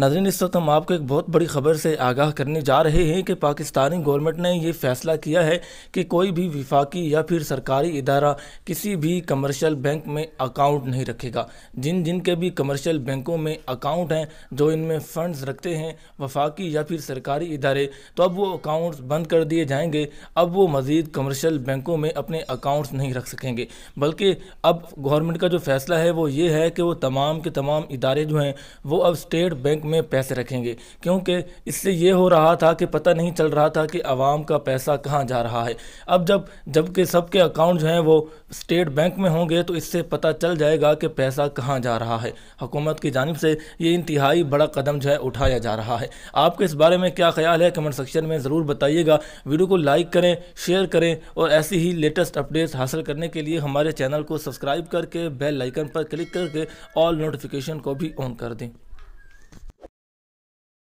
नजरिन इस वक्त हम आपको एक बहुत बड़ी खबर से आगाह करने जा रहे हैं कि पाकिस्तानी गवर्नमेंट ने यह फैसला किया है कि कोई भी विफाकी या फिर सरकारी इदारा किसी भी कमर्शियल बैंक में अकाउंट नहीं रखेगा जिन जिन के भी कमर्शियल बैंकों में अकाउंट हैं जो इनमें फ़ंड्स रखते हैं वफाकी या फिर सरकारी इदारे तो अब वो अकाउंट्स बंद कर दिए जाएंगे अब वो मज़ीद कमर्शल बैंकों में अपने अकाउंट्स नहीं रख सकेंगे बल्कि अब गवर्नमेंट का जो फैसला है वो ये है कि वो तमाम के तमाम इदारे जो हैं वो अब स्टेट बैंक में पैसे रखेंगे क्योंकि इससे ये हो रहा था कि पता नहीं चल रहा था कि आवाम का पैसा कहाँ जा रहा है अब जब जबकि सबके अकाउंट जो हैं वो स्टेट बैंक में होंगे तो इससे पता चल जाएगा कि पैसा कहाँ जा रहा है हुकूमत की जानब से ये इंतहाई बड़ा कदम जो है उठाया जा रहा है आपके इस बारे में क्या ख्याल है कमेंट सेक्शन में ज़रूर बताइएगा वीडियो को लाइक करें शेयर करें और ऐसी ही लेटेस्ट अपडेट्स हासिल करने के लिए हमारे चैनल को सब्सक्राइब करके बेल आइकन पर क्लिक करके ऑल नोटिफिकेशन को भी ऑन कर दें